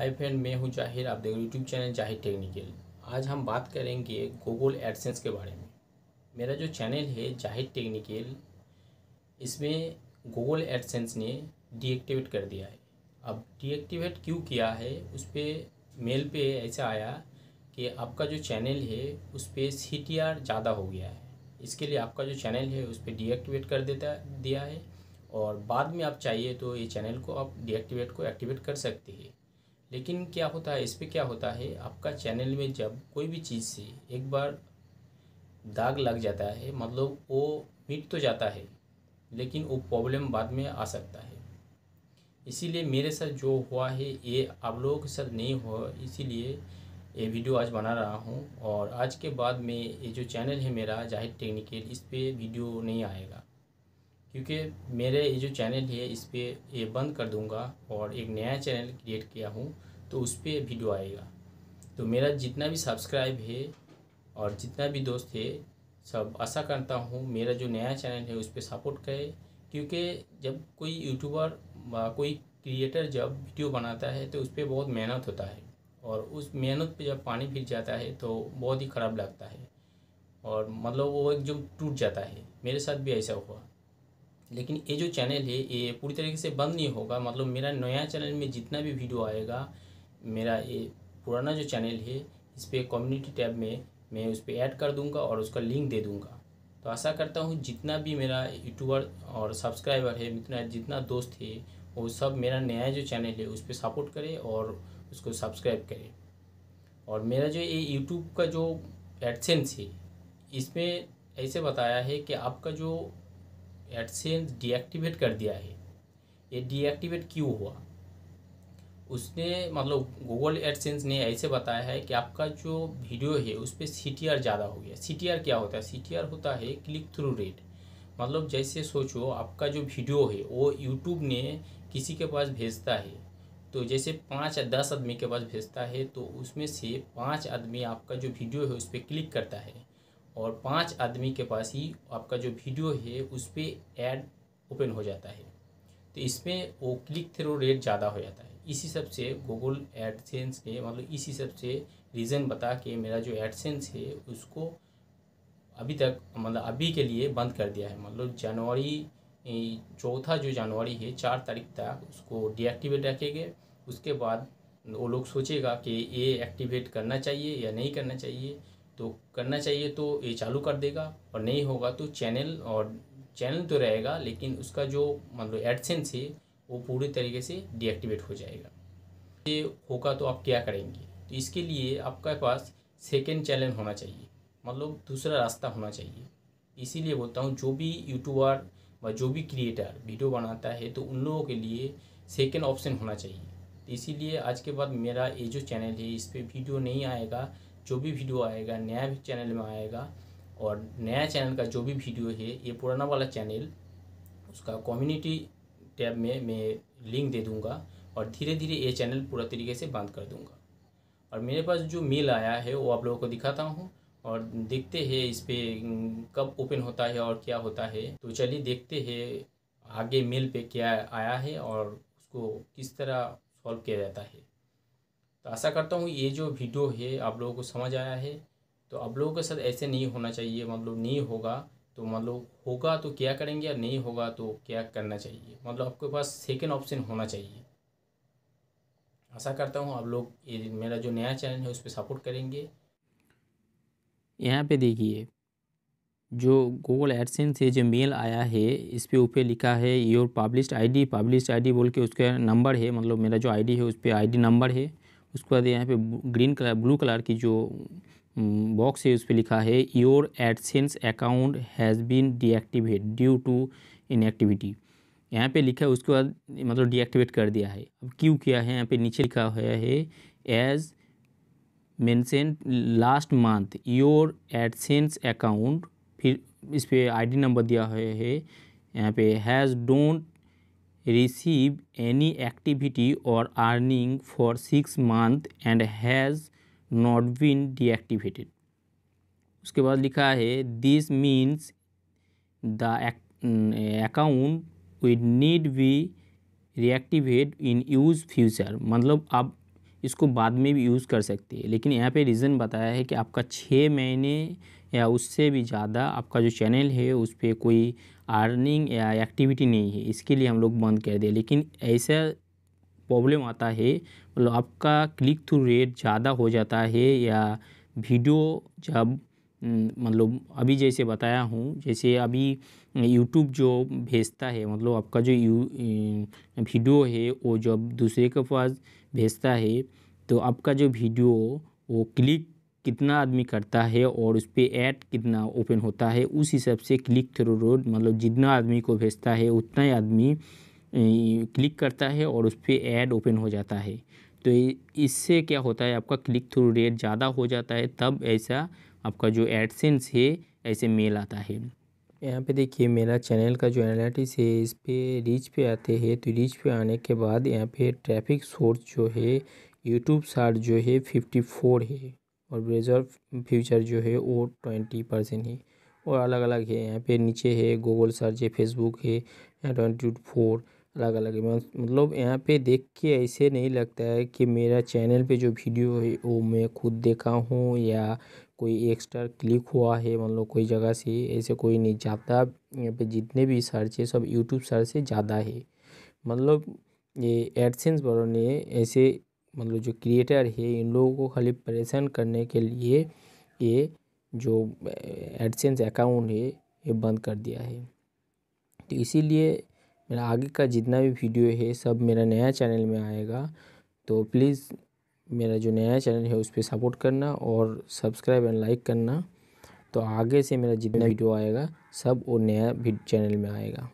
hi friend मैं हूं जाहिर आप देख रहे यूट्यूब चैनल जाहिर टेक्निकल आज हम बात करेंगे गूगल एडसेंस के बारे में मेरा जो चैनल है जाहिर टेक्निकल इसमें गूगल एडसेंस ने डीएक्टिवेट कर दिया है अब डीएक्टिवेट क्यों किया है उस पर मेल पे ऐसा आया कि आपका जो चैनल है उस पर सी ज़्यादा हो गया है इसके लिए आपका जो चैनल है उस पर डीएक्टिवेट कर देता दिया है और बाद में आप चाहिए तो ये चैनल को आप डीएक्टिवेट को एक्टिवेट कर सकते हैं लेकिन क्या होता है इस पर क्या होता है आपका चैनल में जब कोई भी चीज़ से एक बार दाग लग जाता है मतलब वो मिट तो जाता है लेकिन वो प्रॉब्लम बाद में आ सकता है इसीलिए मेरे साथ जो हुआ है ये आप लोगों के साथ नहीं हुआ इसीलिए ये वीडियो आज बना रहा हूँ और आज के बाद में ये जो चैनल है मेरा जाहिर टेक्निकल इस पर वीडियो नहीं आएगा क्योंकि मेरे ये जो चैनल है इस पर ये बंद कर दूंगा और एक नया चैनल क्रिएट किया हूँ तो उस पर वीडियो आएगा तो मेरा जितना भी सब्सक्राइब है और जितना भी दोस्त है सब आशा करता हूँ मेरा जो नया चैनल है उस पर सपोर्ट करे क्योंकि जब कोई यूट्यूबर कोई क्रिएटर जब वीडियो बनाता है तो उस पर बहुत मेहनत होता है और उस मेहनत पे जब पानी फिर जाता है तो बहुत ही ख़राब लगता है और मतलब वो एकदम टूट जाता है मेरे साथ भी ऐसा हुआ लेकिन ये जो चैनल है ये पूरी तरीके से बंद नहीं होगा मतलब मेरा नया चैनल में जितना भी वीडियो आएगा मेरा ये पुराना जो चैनल है इस पर कम्युनिटी टैब में मैं उस पर ऐड कर दूंगा और उसका लिंक दे दूंगा तो आशा करता हूँ जितना भी मेरा यूट्यूबर और सब्सक्राइबर है जितना जितना दोस्त है वो सब मेरा नया जो चैनल है उस पर सपोर्ट करे और उसको सब्सक्राइब करे और मेरा जो ये यूट्यूब का जो एडसेंस है इसमें ऐसे बताया है कि आपका जो एडसेंस डीएक्टिवेट कर दिया है ये डीएक्टिवेट क्यों हुआ उसने मतलब गूगल एडसेंस ने ऐसे बताया है कि आपका जो वीडियो है उस पर सी ज़्यादा हो गया सी क्या होता है सी होता है क्लिक थ्रू रेट मतलब जैसे सोचो आपका जो वीडियो है वो यूट्यूब ने किसी के पास भेजता है तो जैसे पाँच या दस आदमी के पास भेजता है तो उसमें से पाँच आदमी आपका जो वीडियो है उस पर क्लिक करता है और पांच आदमी के पास ही आपका जो वीडियो है उस पर एड ओपन हो जाता है तो इसमें वो क्लिक थ्रू रेट ज़्यादा हो जाता है इसी सब से गूगल एडसेंस ने मतलब इसी सब से रीज़न बता के मेरा जो एडसेंस है उसको अभी तक मतलब अभी के लिए बंद कर दिया है मतलब जनवरी चौथा जो जनवरी है चार तारीख तक उसको डीएक्टिवेट रखेंगे उसके बाद वो लोग सोचेगा कि ये एक्टिवेट करना चाहिए या नहीं करना चाहिए तो करना चाहिए तो ये चालू कर देगा और नहीं होगा तो चैनल और चैनल तो रहेगा लेकिन उसका जो मतलब एडसेंस है वो पूरी तरीके से डीएक्टिवेट हो जाएगा ये होगा तो आप क्या करेंगे तो इसके लिए आपके पास सेकेंड चैनल होना चाहिए मतलब दूसरा रास्ता होना चाहिए इसीलिए बोलता हूँ जो भी यूट्यूबर व जो भी क्रिएटर वीडियो बनाता है तो उन लोगों के लिए सेकेंड ऑप्शन होना चाहिए इसीलिए आज के बाद मेरा ये जो चैनल है इस पर वीडियो नहीं आएगा जो भी वीडियो आएगा नया भी चैनल में आएगा और नया चैनल का जो भी वीडियो है ये पुराना वाला चैनल उसका कम्युनिटी टैब में मैं लिंक दे दूँगा और धीरे धीरे ये चैनल पूरा तरीके से बंद कर दूंगा और मेरे पास जो मेल आया है वो आप लोगों को दिखाता हूँ और देखते हैं इस पर कब ओपन होता है और क्या होता है तो चलिए देखते हैं आगे मेल पे क्या आया है और उसको किस तरह सॉल्व किया जाता है तो आशा करता हूँ ये जो वीडियो है आप लोगों को समझ आया है तो आप लोगों के साथ ऐसे नहीं होना चाहिए मतलब नहीं होगा तो मतलब होगा तो क्या करेंगे या नहीं होगा तो क्या करना चाहिए मतलब आपके पास सेकेंड ऑप्शन होना चाहिए आशा करता हूँ आप लोग ये मेरा जो नया चैनल है उस पर सपोर्ट करेंगे यहाँ पे देखिए जो गूगल एडसेंस से जो मेल आया है इस पर ऊपर लिखा है your published ID published I बोल के उसका नंबर है मतलब मेरा जो आईडी है उस पर आई नंबर है उसके बाद यहाँ पे ग्रीन कलर ब्लू कलर की जो बॉक्स है उस पर लिखा है your AdSense account has been deactivate due to inactivity यहाँ पे लिखा है उसके बाद मतलब डीएक्टिवेट कर दिया है अब क्यों किया है यहाँ पे नीचे लिखा हुआ है as mention last month your AdSense account फिर इस पर आई नंबर दिया हुआ है यहाँ पे has don't receive any activity और earning for six month and has not been deactivated उसके बाद लिखा है this means the account we need be reactivate in use future मतलब आप इसको बाद में भी यूज़ कर सकते हैं लेकिन यहाँ पे रीज़न बताया है कि आपका छः महीने या उससे भी ज़्यादा आपका जो चैनल है उस पर कोई अर्निंग या एक्टिविटी नहीं है इसके लिए हम लोग बंद कर दिए लेकिन ऐसा प्रॉब्लम आता है मतलब आपका क्लिक थ्रू रेट ज़्यादा हो जाता है या वीडियो जब मतलब अभी जैसे बताया हूँ जैसे अभी यूट्यूब जो भेजता है मतलब आपका जो यू वीडियो है वो जब दूसरे के पास भेजता है तो आपका जो वीडियो वो क्लिक कितना आदमी करता है और उस पर ऐड कितना ओपन होता है उस हिसाब से क्लिक थ्रू रोड मतलब जितना आदमी को भेजता है उतना ही आदमी क्लिक करता है और उस पर ऐड ओपन हो जाता है तो इससे क्या होता है आपका क्लिक थ्रू रेट ज़्यादा हो जाता है तब ऐसा आपका जो एडसेंस है ऐसे मेल आता है यहाँ पे देखिए मेरा चैनल का जो एनालिटिक्स है इस पर रीच पे आते हैं तो रीच पे आने के बाद यहाँ पे ट्रैफिक सोर्स जो है यूट्यूब सार्ट जो है फिफ्टी फोर है और ब्रेजर फ्यूचर जो है वो ट्वेंटी परसेंट है और अलग अलग है यहाँ पे नीचे है गूगल सर्च है फेसबुक है ट्वेंटी फोर अलग अलग है मतलब यहाँ पे देख के ऐसे नहीं लगता है कि मेरा चैनल पे जो वीडियो है वो मैं खुद देखा हूँ या कोई एक्स्ट्रा क्लिक हुआ है मतलब कोई जगह से ऐसे कोई नहीं ज़्यादा यहाँ पे जितने भी सर्च है सब यूट्यूब सर्च से ज़्यादा है मतलब ये एडसेंस वालों ने ऐसे मतलब जो क्रिएटर है इन लोगों को खाली परेशान करने के लिए ये जो एडसेंस अकाउंट है ये बंद कर दिया है तो इसीलिए मेरा आगे का जितना भी वीडियो है सब मेरा नया चैनल में आएगा तो प्लीज़ मेरा जो नया चैनल है उस पर सपोर्ट करना और सब्सक्राइब एंड लाइक करना तो आगे से मेरा जितना वीडियो आएगा सब वो नया चैनल में आएगा